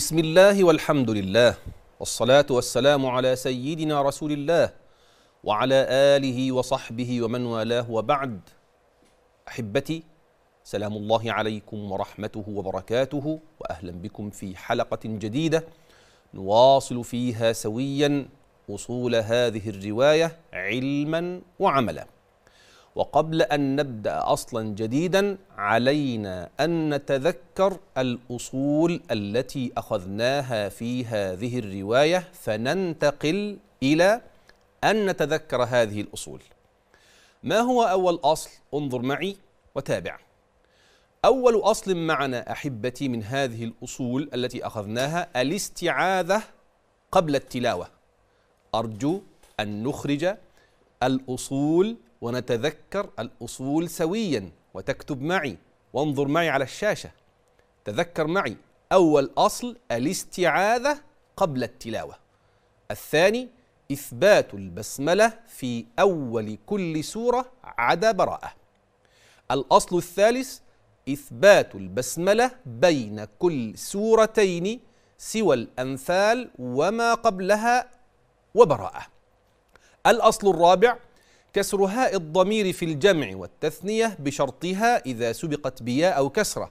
بسم الله والحمد لله والصلاة والسلام على سيدنا رسول الله وعلى آله وصحبه ومن والاه وبعد أحبتي سلام الله عليكم ورحمته وبركاته وأهلا بكم في حلقة جديدة نواصل فيها سويا وصول هذه الرواية علما وعملا وقبل أن نبدأ أصلا جديدا علينا أن نتذكر الأصول التي أخذناها في هذه الرواية فننتقل إلى أن نتذكر هذه الأصول ما هو أول أصل؟ انظر معي وتابع أول أصل معنا أحبتي من هذه الأصول التي أخذناها الاستعاذة قبل التلاوة أرجو أن نخرج الأصول ونتذكر الأصول سويا وتكتب معي وانظر معي على الشاشة تذكر معي أول أصل الاستعاذة قبل التلاوة الثاني إثبات البسملة في أول كل سورة عدا براءة الأصل الثالث إثبات البسملة بين كل سورتين سوى الأنفال وما قبلها وبراءة الأصل الرابع كسر هاء الضمير في الجمع والتثنية بشرطها إذا سبقت بياء أو كسرة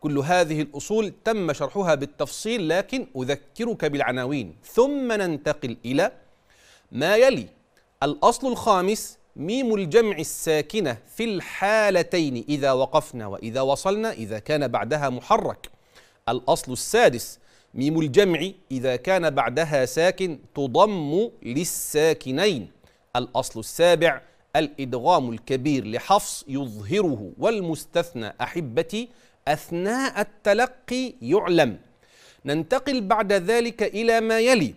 كل هذه الأصول تم شرحها بالتفصيل لكن أذكرك بالعناوين ثم ننتقل إلى ما يلي الأصل الخامس ميم الجمع الساكنة في الحالتين إذا وقفنا وإذا وصلنا إذا كان بعدها محرك الأصل السادس ميم الجمع إذا كان بعدها ساكن تضم للساكنين الأصل السابع الإدغام الكبير لحفص يظهره والمستثنى أحبتي أثناء التلقي يعلم ننتقل بعد ذلك إلى ما يلي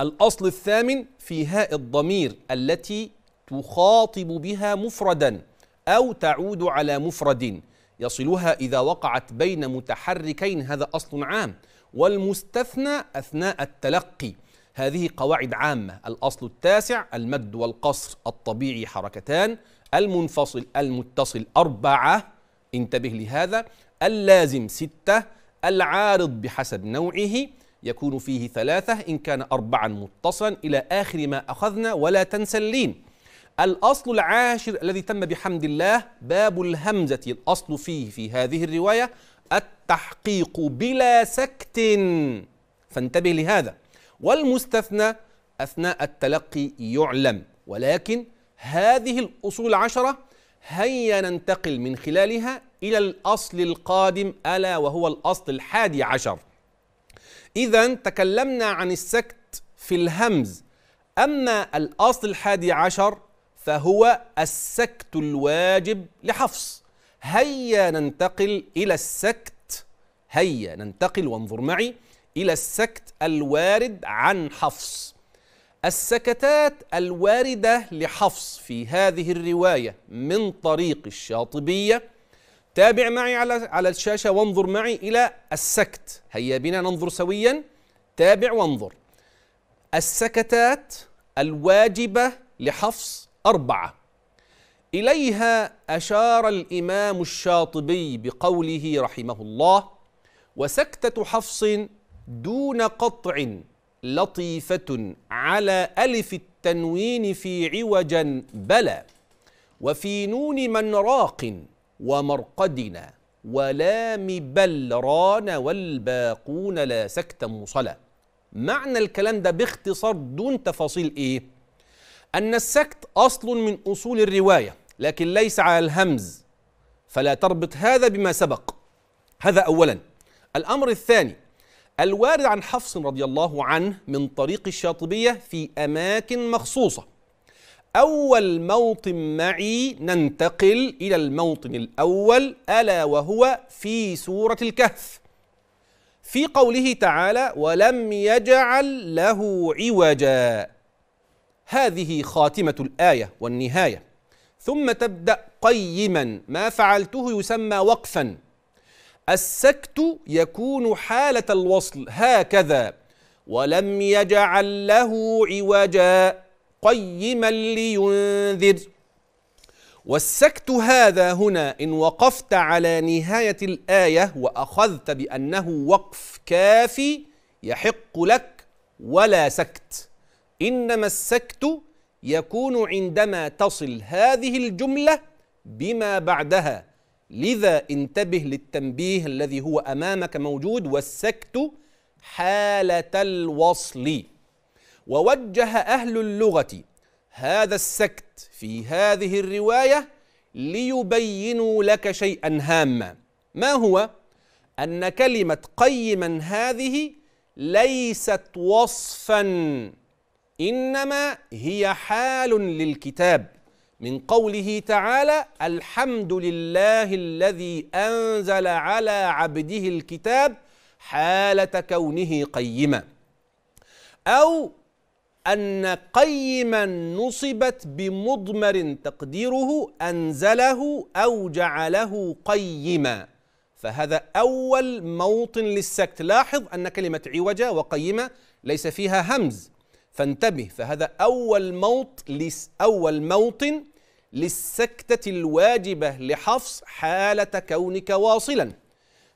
الأصل الثامن في هاء الضمير التي تخاطب بها مفردا أو تعود على مفرد يصلها إذا وقعت بين متحركين هذا أصل عام والمستثنى أثناء التلقي هذه قواعد عامة الأصل التاسع المد والقصر الطبيعي حركتان المنفصل المتصل أربعة انتبه لهذا اللازم ستة العارض بحسب نوعه يكون فيه ثلاثة إن كان أربعا متصلا إلى آخر ما أخذنا ولا تنسى اللين الأصل العاشر الذي تم بحمد الله باب الهمزة الأصل فيه في هذه الرواية التحقيق بلا سكت فانتبه لهذا والمستثنى أثناء التلقي يعلم ولكن هذه الأصول العشرة هيا ننتقل من خلالها إلى الأصل القادم ألا وهو الأصل الحادي عشر إذا تكلمنا عن السكت في الهمز أما الأصل الحادي عشر فهو السكت الواجب لحفص هيا ننتقل إلى السكت هيا ننتقل وانظر معي إلى السكت الوارد عن حفص السكتات الواردة لحفص في هذه الرواية من طريق الشاطبية تابع معي على على الشاشة وانظر معي إلى السكت هيا بنا ننظر سويا تابع وانظر السكتات الواجبة لحفص أربعة إليها أشار الإمام الشاطبي بقوله رحمه الله وسكتة حفص دون قطع لطيفة على ألف التنوين في عوجا بلى وفي نون من راق ومرقدنا ولام بل ران والباقون لا سكت مصلى معنى الكلام ده باختصار دون تفاصيل ايه ان السكت اصل من اصول الروايه لكن ليس على الهمز فلا تربط هذا بما سبق هذا اولا الامر الثاني الوارد عن حفص رضي الله عنه من طريق الشاطبية في أماكن مخصوصة أول موطن معي ننتقل إلى الموطن الأول ألا وهو في سورة الكهف في قوله تعالى ولم يجعل له عوجا هذه خاتمة الآية والنهاية ثم تبدأ قيما ما فعلته يسمى وقفا السكت يكون حالة الوصل هكذا ولم يجعل له عوجا قيما لينذر والسكت هذا هنا إن وقفت على نهاية الآية وأخذت بأنه وقف كافي يحق لك ولا سكت إنما السكت يكون عندما تصل هذه الجملة بما بعدها لذا انتبه للتنبيه الذي هو امامك موجود والسكت حاله الوصل ووجه اهل اللغه هذا السكت في هذه الروايه ليبينوا لك شيئا هاما ما هو ان كلمه قيما هذه ليست وصفا انما هي حال للكتاب من قوله تعالى الحمد لله الذي انزل على عبده الكتاب حاله كونه قيما او ان قيما نصبت بمضمر تقديره انزله او جعله قيما فهذا اول موطن للسكت لاحظ ان كلمه عوجه وقيمه ليس فيها همز فانتبه فهذا اول موط اول موطن للسكتة الواجبة لحفص حالة كونك واصلا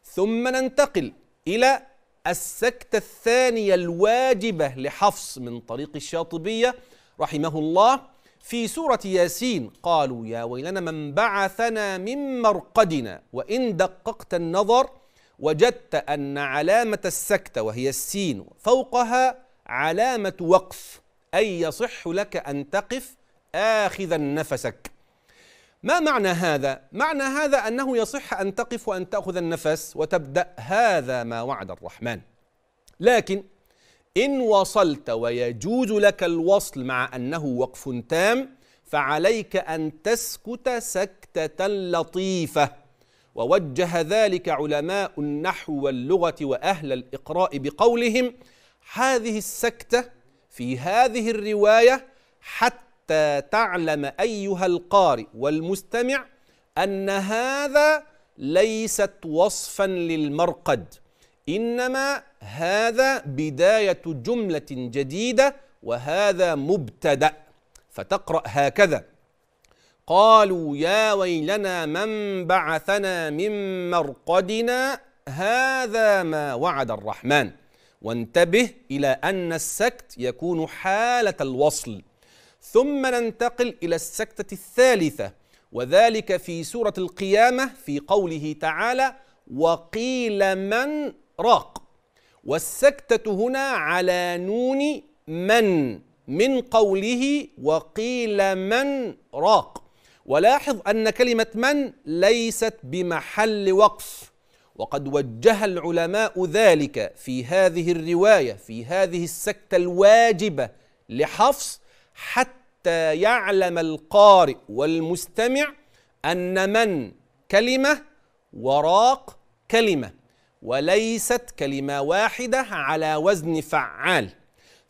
ثم ننتقل إلى السكتة الثانية الواجبة لحفص من طريق الشاطبية رحمه الله في سورة ياسين قالوا يا ويلنا من بعثنا من مرقدنا وإن دققت النظر وجدت أن علامة السكتة وهي السين فوقها علامة وقف أي يصح لك أن تقف آخذا نفسك ما معنى هذا؟ معنى هذا أنه يصح أن تقف وأن تأخذ النفس وتبدأ هذا ما وعد الرحمن لكن إن وصلت ويجوز لك الوصل مع أنه وقف تام فعليك أن تسكت سكتة لطيفة ووجه ذلك علماء النحو واللغة وأهل الإقراء بقولهم هذه السكتة في هذه الرواية حتى حتى تعلم ايها القارئ والمستمع ان هذا ليست وصفا للمرقد انما هذا بدايه جمله جديده وهذا مبتدا فتقرا هكذا قالوا يا ويلنا من بعثنا من مرقدنا هذا ما وعد الرحمن وانتبه الى ان السكت يكون حاله الوصل ثم ننتقل إلى السكتة الثالثة وذلك في سورة القيامة في قوله تعالى وقيل من راق والسكتة هنا على نون من من قوله وقيل من راق ولاحظ أن كلمة من ليست بمحل وقف وقد وجه العلماء ذلك في هذه الرواية في هذه السكتة الواجبة لحفص حتى حتى يعلم القارئ والمستمع أن من كلمة وراق كلمة وليست كلمة واحدة على وزن فعال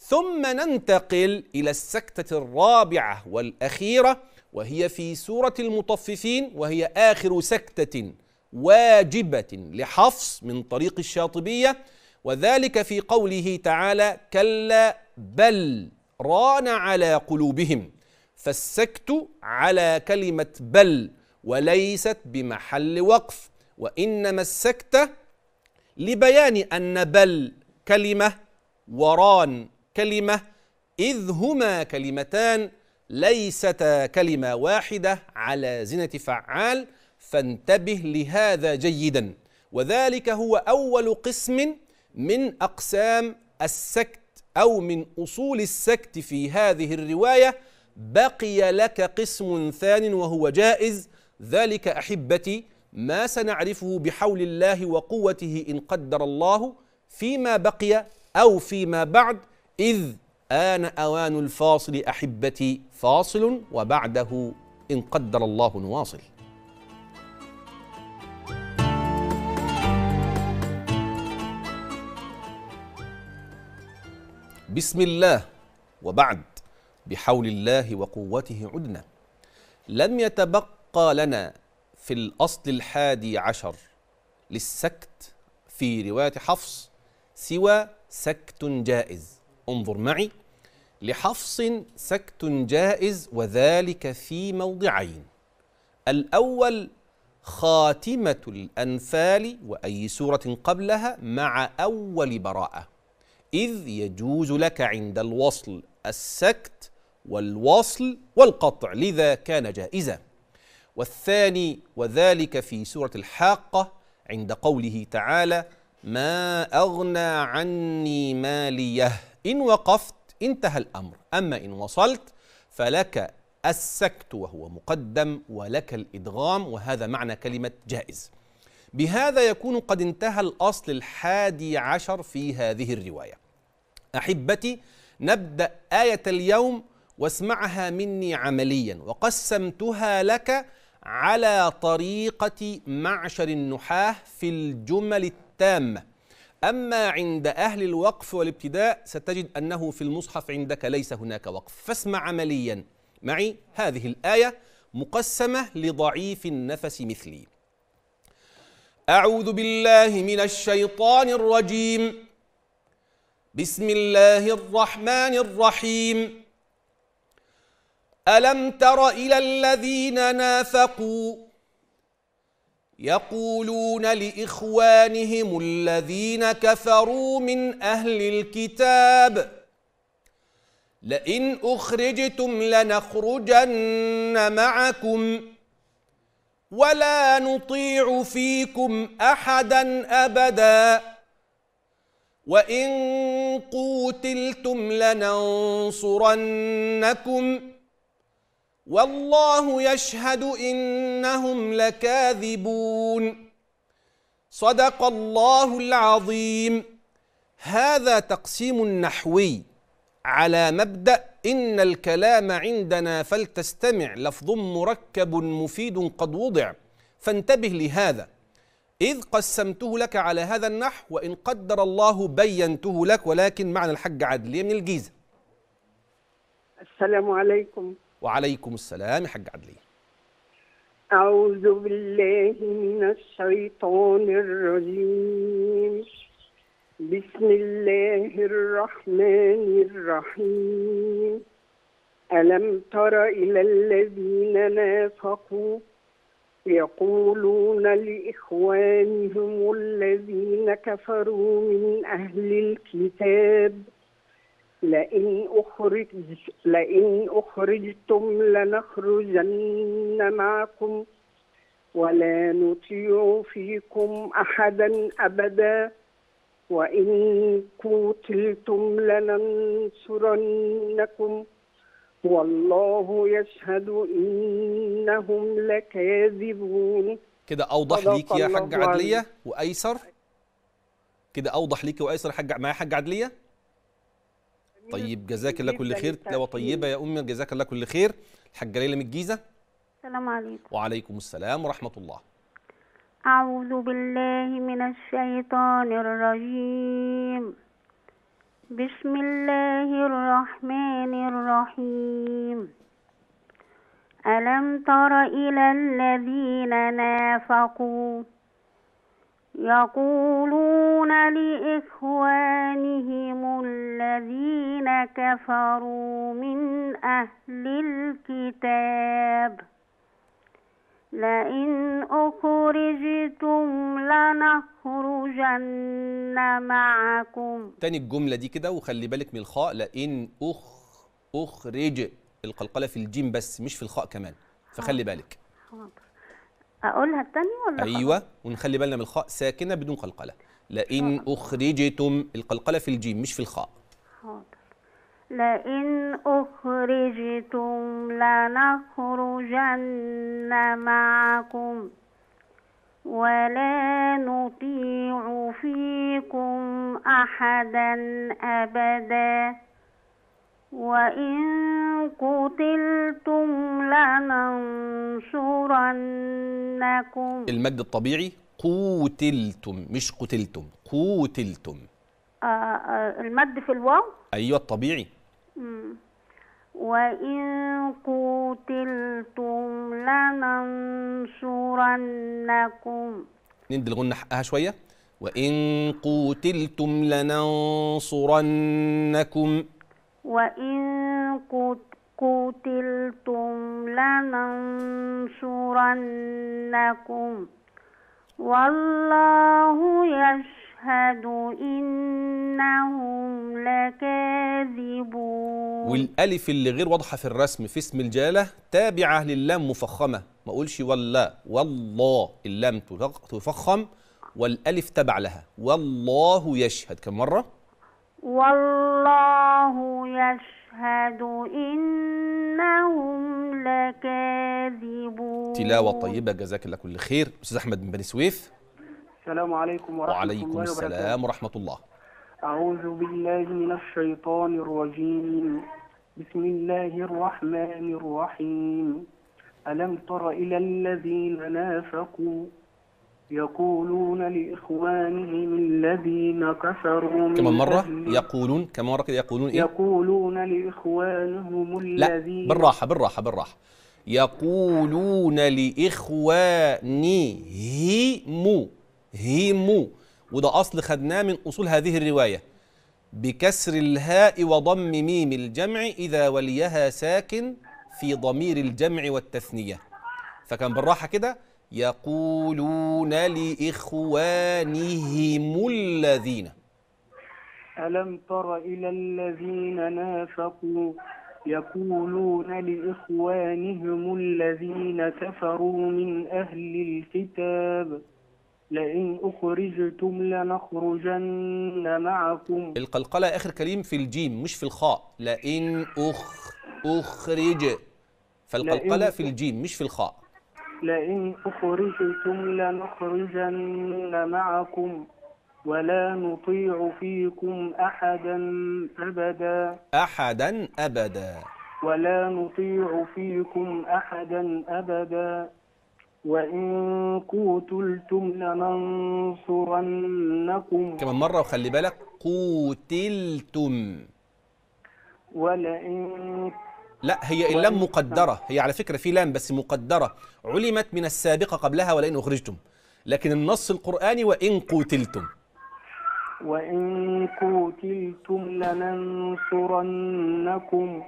ثم ننتقل إلى السكتة الرابعة والأخيرة وهي في سورة المطففين وهي آخر سكتة واجبة لحفص من طريق الشاطبية وذلك في قوله تعالى كلا بل ران على قلوبهم فالسكت على كلمة بل وليست بمحل وقف وإنما السكتة لبيان أن بل كلمة وران كلمة إذ هما كلمتان ليستا كلمة واحدة على زنة فعال فانتبه لهذا جيدا وذلك هو أول قسم من أقسام السكت أو من أصول السكت في هذه الرواية بقي لك قسم ثان وهو جائز ذلك أحبتي ما سنعرفه بحول الله وقوته إن قدر الله فيما بقي أو فيما بعد إذ آن أوان الفاصل أحبتي فاصل وبعده إن قدر الله نواصل بسم الله وبعد بحول الله وقوته عدنا لم يتبقى لنا في الأصل الحادي عشر للسكت في رواية حفص سوى سكت جائز انظر معي لحفص سكت جائز وذلك في موضعين الأول خاتمة الأنفال وأي سورة قبلها مع أول براءة إذ يجوز لك عند الوصل السكت والوصل والقطع لذا كان جائزا والثاني وذلك في سورة الحاقة عند قوله تعالى ما أغنى عني ماليه إن وقفت انتهى الأمر أما إن وصلت فلك السكت وهو مقدم ولك الإدغام وهذا معنى كلمة جائز بهذا يكون قد انتهى الأصل الحادي عشر في هذه الرواية أحبتي نبدأ آية اليوم واسمعها مني عمليا وقسمتها لك على طريقة معشر النحاة في الجمل التامة أما عند أهل الوقف والابتداء ستجد أنه في المصحف عندك ليس هناك وقف فاسمع عمليا معي هذه الآية مقسمة لضعيف النفس مثلي أعوذ بالله من الشيطان الرجيم بسم الله الرحمن الرحيم ألم تر إلى الذين نافقوا يقولون لإخوانهم الذين كفروا من أهل الكتاب لئن أخرجتم لنخرجن معكم ولا نطيع فيكم أحدا أبداً وإن قوتلتم لننصرنكم والله يشهد إنهم لكاذبون صدق الله العظيم هذا تقسيم نحوي على مبدأ إن الكلام عندنا فلتستمع لفظ مركب مفيد قد وضع فانتبه لهذا إذ قسمته لك على هذا النحو وإن قدر الله بينته لك ولكن معنى الحج عدل من الجيزة السلام عليكم وعليكم السلام يا حج عدلية أعوذ بالله من الشيطان الرجيم بسم الله الرحمن الرحيم ألم تر إلى الذين نافقوا يقولون لإخوانهم الذين كفروا من أهل الكتاب لئن أخرج لئن أخرجتم لنخرجن معكم ولا نطيع فيكم أحدا أبدا وإن قتلتم لننصرنكم ۖ والله يشهد إنهم لكاذبون كده أوضح ليك يا حاج عدلية وأيسر كده أوضح ليك وأيسر حاج معايا حاج عدلية طيب جزاك الله كل خير لو طيبة يا أمي جزاك الله كل خير الحاجة ليلى من الجيزة السلام عليكم وعليكم السلام ورحمة الله أعوذ بالله من الشيطان الرجيم بسم الله الرحمن الرحيم ألم تر إلى الذين نافقوا يقولون لإخوانهم الذين كفروا من أهل الكتاب لئن أخرجتم لنخرجن معكم تاني الجملة دي كده وخلي بالك من الخاء لئن أخ أخرج القلقلة في الجيم بس مش في الخاء كمان فخلي آه. بالك حاضر أقولها التانية ولا أيوة ونخلي بالنا من الخاء ساكنة بدون قلقلة لئن آه. أخرجتم القلقلة في الجيم مش في الخاء حاضر لئن أخرجتم لنخرجن معكم ولا نطيع فيكم أحدا أبدا وإن قتلتم لننصرنكم المجد الطبيعي قوتلتم مش قتلتم قوتلتم آه, آه، المد في الواو أيوة الطبيعي وإن قتلتم لننصرنكم ندي الغنة حقها شوية وإن قتلتم لننصرنكم وإن قتلتم لننصرنكم والله يشهد أشهد إنهم لكاذبون والألف اللي غير واضحة في الرسم في اسم الجلالة تابعة للام مفخمة ما أقولش ولا والله اللام تفخم والألف تبع لها والله يشهد كم مرة؟ والله يشهد إنهم لكاذبون تلاوة طيبة جزاك الله كل خير أستاذ أحمد بن بني سويف السلام عليكم ورحمة وعليكم الله وعليكم السلام ورحمة الله أعوذ بالله من الشيطان الرجيم بسم الله الرحمن الرحيم ألم تر إلى الذين نافقوا يقولون لإخوانهم الذين كفروا من كم مرة يقولون كم مرة كده يقولون إيه؟ يقولون لإخوانهم الذين لا بالراحة بالراحة بالراحة يقولون لإخوانهم هيمو وده أصل خدناه من أصول هذه الرواية بكسر الهاء وضم ميم الجمع إذا وليها ساكن في ضمير الجمع والتثنية فكان بالراحة كده يقولون لإخوانهم الذين ألم تر إلى الذين نافقوا يقولون لإخوانهم الذين كفروا من أهل الكتاب لئن أخرجتم لنخرجن معكم القلقلة آخر كريم في الجيم مش في الخاء لئن أخ أخرج فالقلقلة في الجيم مش في الخاء لئن أخرجتم لنخرجن معكم ولا نطيع فيكم أحدا أبدا أحدا أبدا ولا نطيع فيكم أحدا أبدا وإن قوتلتم لننصرنكم كمان مرة وخلي بالك قوتلتم ولئن لا هي اللام مقدرة هي على فكرة في لام بس مقدرة علمت من السابقة قبلها ولئن أخرجتم لكن النص القرآني وإن قوتلتم وإن قوتلتم لننصرنكم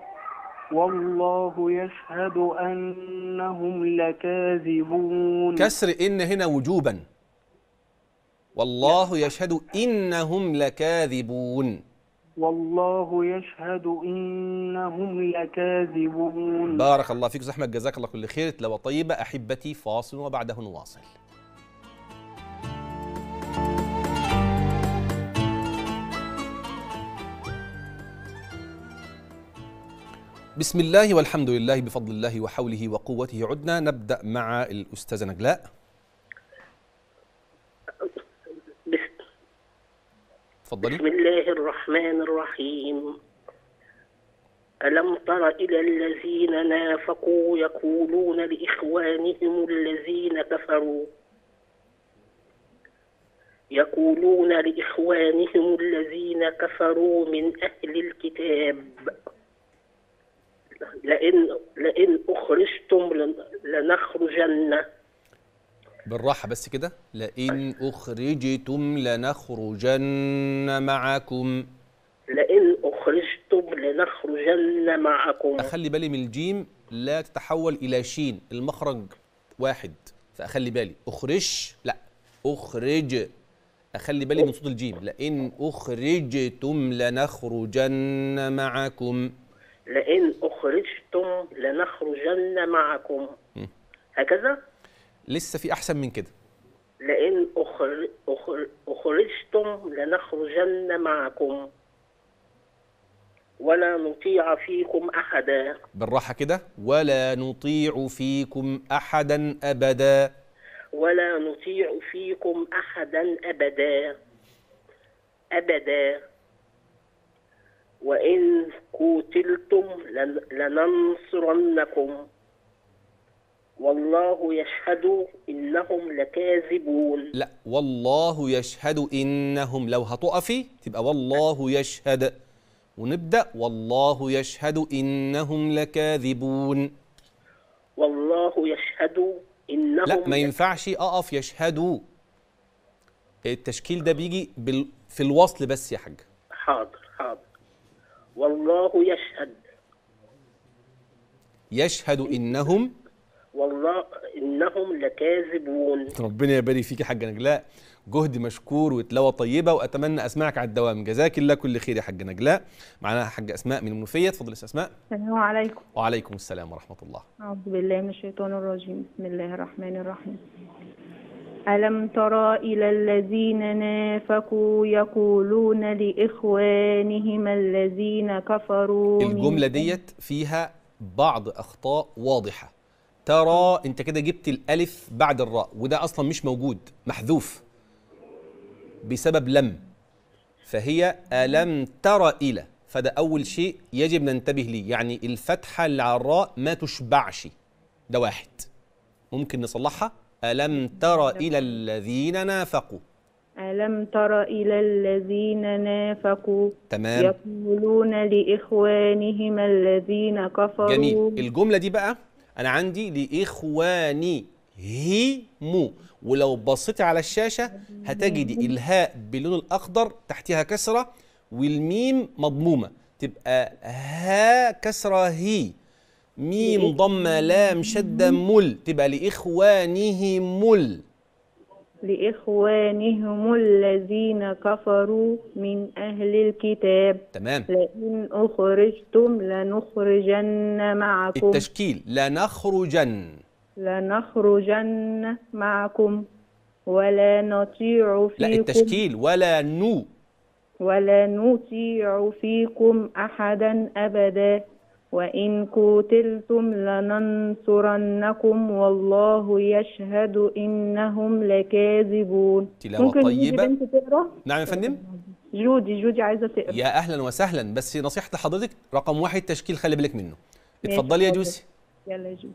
والله يشهد أنهم لكاذبون كسر إن هنا وجوبا والله يشهد إنهم لكاذبون والله يشهد إنهم لكاذبون بارك الله فيك زحمة جزاك الله كل خير تلاوة طيبة أحبتي فاصل وبعده نواصل بسم الله والحمد لله بفضل الله وحوله وقوته عدنا نبدأ مع الأستاذة نجلاء تفضلي بسم الله الرحمن الرحيم ألم تر إلى الذين نافقوا يقولون لإخوانهم الذين كفروا يقولون لإخوانهم الذين كفروا من أهل الكتاب لئن لئن اخرجتم لنخرجن بالراحه بس كده لئن اخرجتم لنخرجن معكم لئن اخرجتم لنخرجن معكم اخلي بالي من الجيم لا تتحول الى شين المخرج واحد فاخلي بالي اخرج لا اخرج اخلي بالي من صوت الجيم لئن اخرجتم لنخرجن معكم لئن أخرجتم لنخرجن معكم هكذا لسه في أحسن من كده لان أخر... أخر... أخرجتم لنخرجن معكم ولا نطيع فيكم أحدا بالراحة كده ولا نطيع فيكم أحدا أبدا ولا نطيع فيكم أحدا أبدا أبدا وإن قتلتم لننصرنكم والله يشهد إنهم لكاذبون لا والله يشهد إنهم لو هتقفي تبقى والله يشهد ونبدأ والله يشهد إنهم لكاذبون والله يشهد إنهم لا ما ينفعش أقف يشهدوا التشكيل ده بيجي في الوصل بس يا حاج حاضر حاضر والله يشهد يشهد إنهم والله إنهم لكاذبون ربنا يبارك فيك يا حاج نجلاء جهد مشكور وتلاوة طيبة وأتمنى أسمعك على الدوام جزاك الله كل خير يا حاج نجلاء معنا حاج أسماء من المنوفية تفضل يا أسماء السلام عليكم وعليكم السلام ورحمة الله أعوذ بالله من الشيطان الرجيم بسم الله الرحمن الرحيم ألم تر إلى الذين نافقوا يقولون لإخوانهم الذين كفروا الجملة ديت فيها بعض أخطاء واضحة ترى أنت كده جبت الألف بعد الراء وده أصلا مش موجود محذوف بسبب لم فهي ألم تر إلى فده أول شيء يجب ننتبه ليه يعني الفتحة اللي على الراء ما تشبعش ده واحد ممكن نصلحها ألم تر إلى الذين نافقوا ألم تر إلى الذين نافقوا تمام يقولون لإخوانهم الذين كفروا جميل الجملة دي بقى أنا عندي لإخواني هيمو ولو بصيتي على الشاشة هتجدي الهاء باللون الأخضر تحتها كسرة والميم مضمومة تبقى ها كسرة هي ميم ضمة لام شدة مل تبقى لإخوانهم مل لإخوانهم الذين كفروا من أهل الكتاب تمام لئن أخرجتم لنخرجن معكم التشكيل لنخرجن لنخرجن معكم ولا نطيع فيكم لا التشكيل ولا نو ولا نطيع فيكم أحدا أبدا وإن قتلتم لننصرنكم والله يشهد إنهم لكاذبون تلاوة طيبة نعم يا فندم جودي جودي عايزة تقرأ يا أهلا وسهلا بس نصيحة لحضرتك رقم واحد تشكيل خلي بالك منه اتفضلي يا جوسي يلا يا جوسي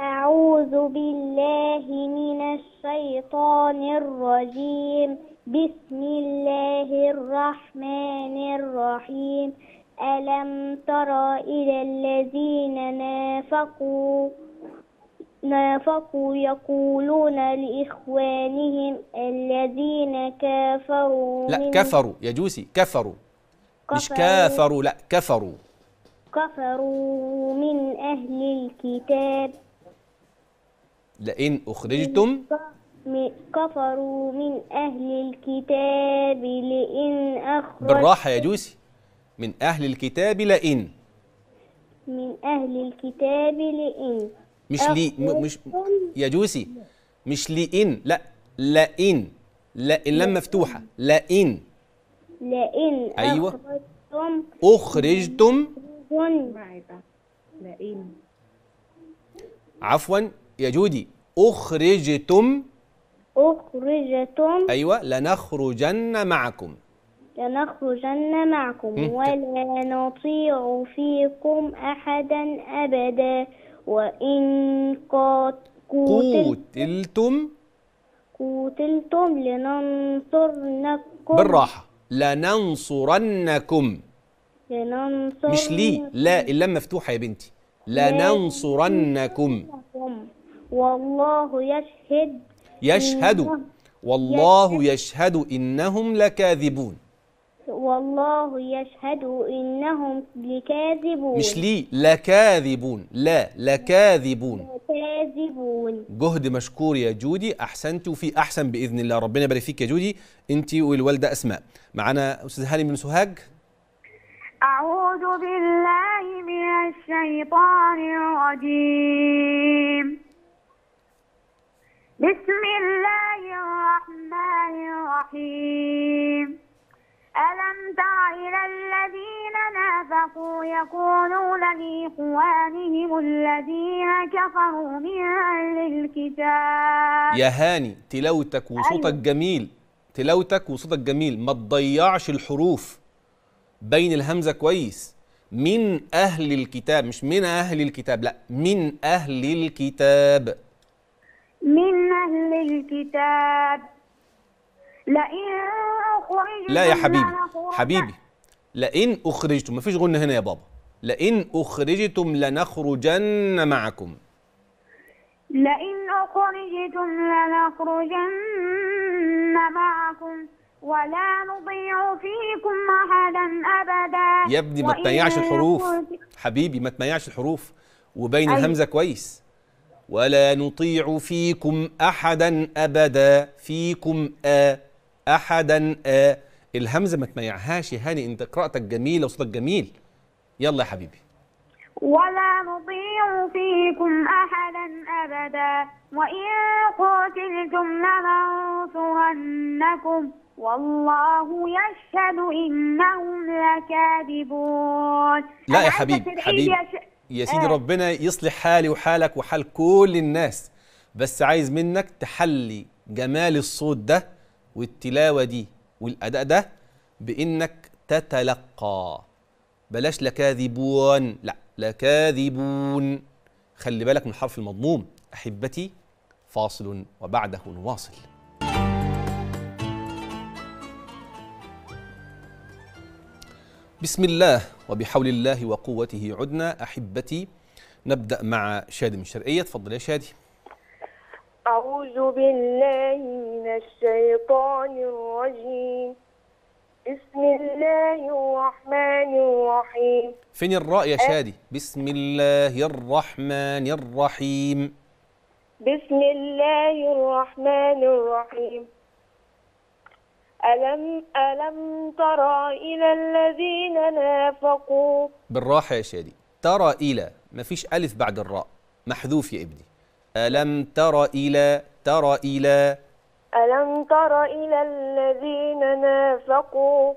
أعوذ بالله من الشيطان الرجيم بسم الله الرحمن الرحيم ألم تر إلى الذين نافقوا نافقوا يقولون لإخوانهم الذين كافروا لا كفروا يا جوسي كفروا, كفروا مش كافروا لا كفروا كفروا من أهل الكتاب لئن أخرجتم كفروا من أهل الكتاب لئن أخرجتم بالراحة يا جوسي من أهل الكتاب لئن من أهل الكتاب لئن مش لي مش يا جوسي مش لئن لا لئن لئن لم مفتوحة لئن لئن أيوة أخرجتم أخرجتم لئن عفوا يا جودي أخرجتم أخرجتم أيوة لنخرجن معكم لنخرجن معكم إيه، ولا نطيع فيكم أحدا أبدا وإن قتلتم قتلتم لننصرنكم بالراحة لننصرنكم لننصرنكم مش لي لا اللام مفتوحة يا بنتي لننصرنكم والله يشهد يشهد والله يشهد إنهم لكاذبون والله يشهد إنهم لكاذبون مش لي لكاذبون لا لكاذبون لكاذبون جهد مشكور يا جودي أحسنت وفي أحسن بإذن الله ربنا يبارك فيك يا جودي أنت والوالدة أسماء معنا أستاذ هاني من سوهاج أعوذ بالله من الشيطان الرجيم بسم الله الرحمن الرحيم ألم تر إلى الذين نافقوا يقولون لإخوانهم الذين كفروا من أهل الكتاب يا هاني تلاوتك وصوتك أيوة. جميل تلاوتك وصوتك جميل ما تضيعش الحروف بين الهمزة كويس من أهل الكتاب مش من أهل الكتاب لا من أهل الكتاب من أهل الكتاب لئن لا يا حبيبي حبيبي لئن اخرجتم مفيش غنى هنا يا بابا لئن اخرجتم لنخرجن معكم لئن اخرجتم لنخرجن معكم ولا نضيع فيكم احدا ابدا يا ابني ما تميعش الحروف حبيبي ما تميعش الحروف وبين أيوة. الهمزه كويس ولا نطيع فيكم احدا ابدا فيكم آ آه احدا آه الهمزه ما تميعهاش يا هاني انت قراءتك جميله وصوتك جميل يلا يا حبيبي ولا نطيع فيكم احدا ابدا وان قتلتم لننصرنكم والله يشهد انهم لكاذبون لا يا حبيبي حبيبي يا سيدي آه. ربنا يصلح حالي وحالك وحال كل الناس بس عايز منك تحلي جمال الصوت ده والتلاوه دي والاداء ده بانك تتلقى بلاش لكاذبون لا لكاذبون خلي بالك من حرف المضموم احبتي فاصل وبعده نواصل بسم الله وبحول الله وقوته عدنا احبتي نبدا مع شادي من شرقية تفضل يا شادي أعوذ بالله من الشيطان الرجيم بسم الله الرحمن الرحيم فين الراء يا شادي بسم الله الرحمن الرحيم بسم الله الرحمن الرحيم ألم ألم ترى إلى الذين نافقوا بالراحة يا شادي ترى إلى مفيش ألف بعد الراء محذوف يا ابني ألم تر إلى تر إلى ألم تر إلى الذين نافقوا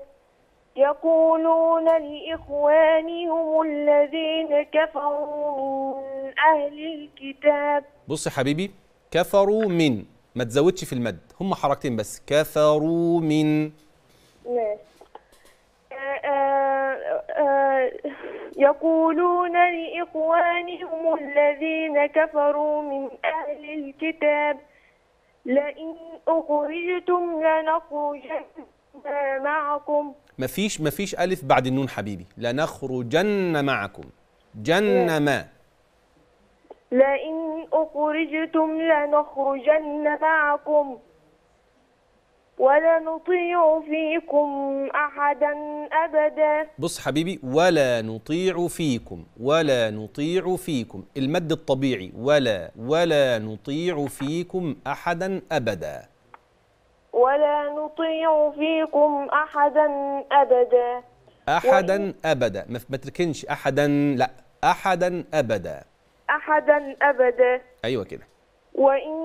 يقولون لإخوانهم الذين كفروا من أهل الكتاب بص يا حبيبي كفروا من ما تزودش في المد هم حركتين بس كفروا من ماشي آه، آه، آه، يقولون لإخوانهم الذين كفروا من أهل الكتاب لئن أخرجتم لنخرجن معكم مفيش مفيش ألف بعد النون حبيبي لنخرجن معكم جن ما لئن أخرجتم لنخرجن معكم ولا نطيع فيكم أحدا أبدا بص حبيبي ولا نطيع فيكم ولا نطيع فيكم المد الطبيعي ولا ولا نطيع فيكم أحدا أبدا ولا نطيع فيكم أحدا أبدا أحدا أبدا ما تركنش أحدا لا أحدا أبدا أحدا أبدا أيوة كده وإن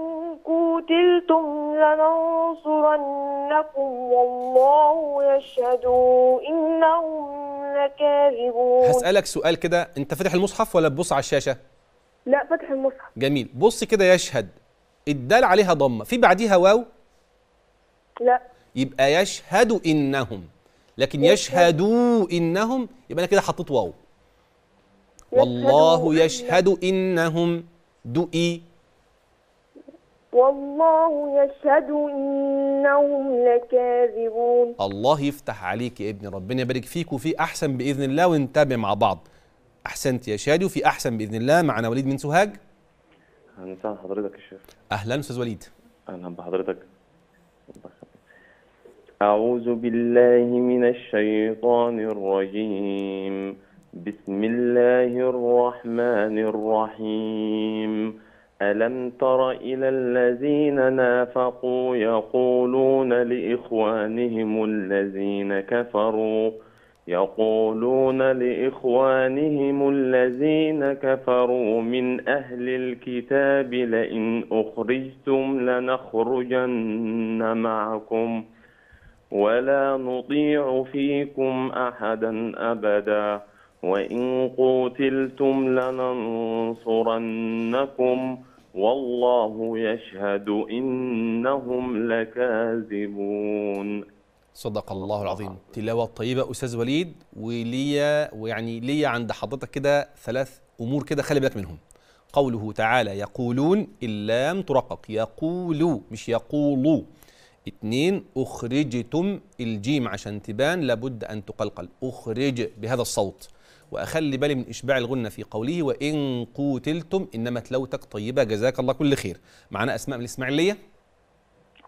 قتلتم لننصرنكم والله يشهد إنهم لكاذبون هسألك سؤال كده أنت فاتح المصحف ولا بتبص على الشاشة؟ لا فاتح المصحف جميل بص كده يشهد الدال عليها ضمة في بعديها واو؟ لا يبقى يشهد إنهم لكن يشهدوا إنهم يبقى أنا كده حطيت واو والله يشهد إنهم دقي والله يشهد إنهم لكاذبون الله يفتح عليك يا ابني ربنا يبارك فيك وفي أحسن بإذن الله ونتابع مع بعض أحسنت يا شادي وفي أحسن بإذن الله معنا وليد من سوهاج اهلا حضرتك يا شيخ أهلا أستاذ وليد أهلا بحضرتك أعوذ بالله من الشيطان الرجيم بسم الله الرحمن الرحيم ألم تر إلى الذين نافقوا يقولون لإخوانهم الذين كفروا يقولون لإخوانهم الذين كفروا من أهل الكتاب لئن أخرجتم لنخرجن معكم ولا نطيع فيكم أحدا أبدا وإن قوتلتم لننصرنكم والله يشهد إنهم لكاذبون صدق الله العظيم تلاوة طيبة أستاذ وليد وليا ويعني ليا عند حضرتك كده ثلاث أمور كده خلي بالك منهم قوله تعالى يقولون اللام ترقق يقولوا مش يقولوا اثنين أخرجتم الجيم عشان تبان لابد أن تقلقل أخرج بهذا الصوت واخلي بالي من اشباع الغنه في قوله وان قوتلتم انما تلوتك طيبه جزاك الله كل خير معنا اسماء من الاسماعيليه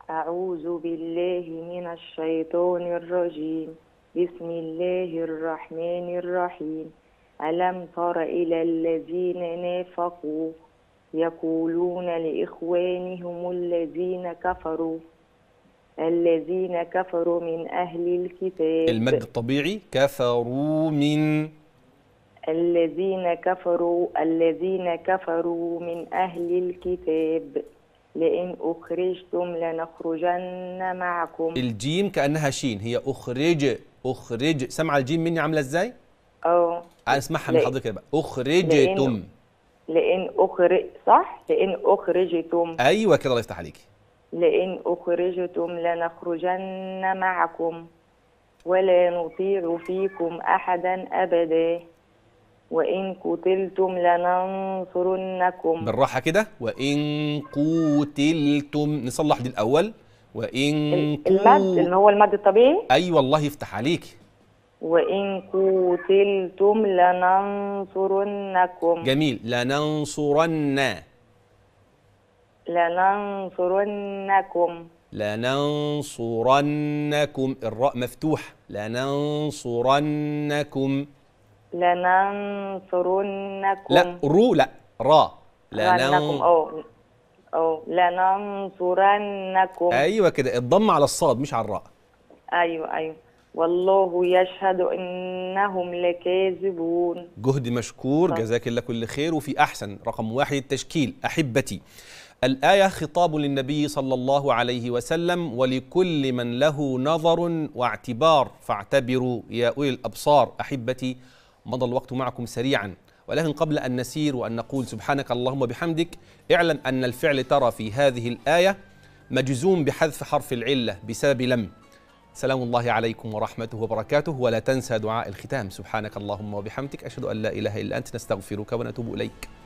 اعوذ بالله من الشيطان الرجيم بسم الله الرحمن الرحيم ألم تر إلى الذين نافقوا يقولون لإخوانهم الذين كفروا الذين كفروا من أهل الكتاب المد الطبيعي كفروا من الذين كفروا الذين كفروا من أهل الكتاب لئن أخرجتم لنخرجن معكم الجيم كأنها شين هي أخرج أخرج سمع الجيم مني عاملة إزاي؟ أه اسمعها من حضرتك بقى أخرجتم لئن أخرج صح؟ لئن أخرجتم أيوه كده الله يفتح عليكي لئن أخرجتم لنخرجن معكم ولا نطيع فيكم أحدا أبدا وإن قتلتم لننصرنكم بالراحة كده وإن قتلتم نصلح دي الأول وإن المد اللي هو المد الطبيعي أي أيوة والله يفتح عليك وإن قتلتم لننصرنكم جميل لننصرن لننصرنكم لننصرنكم الراء مفتوح لننصرنكم لننصرنكم لا رو لا را لننصرنكم اه اه لننصرنكم ايوه كده الضم على الصاد مش على الراء ايوه ايوه والله يشهد انهم لكاذبون جهد مشكور جزاك الله كل خير وفي احسن رقم واحد التشكيل احبتي الآية خطاب للنبي صلى الله عليه وسلم ولكل من له نظر واعتبار فاعتبروا يا أولي الأبصار أحبتي مضى الوقت معكم سريعا ولكن قبل أن نسير وأن نقول سبحانك اللهم بحمدك اعلم أن الفعل ترى في هذه الآية مجزوم بحذف حرف العلة بسبب لم سلام الله عليكم ورحمته وبركاته ولا تنسى دعاء الختام سبحانك اللهم وبحمدك أشهد أن لا إله إلا أنت نستغفرك ونتوب إليك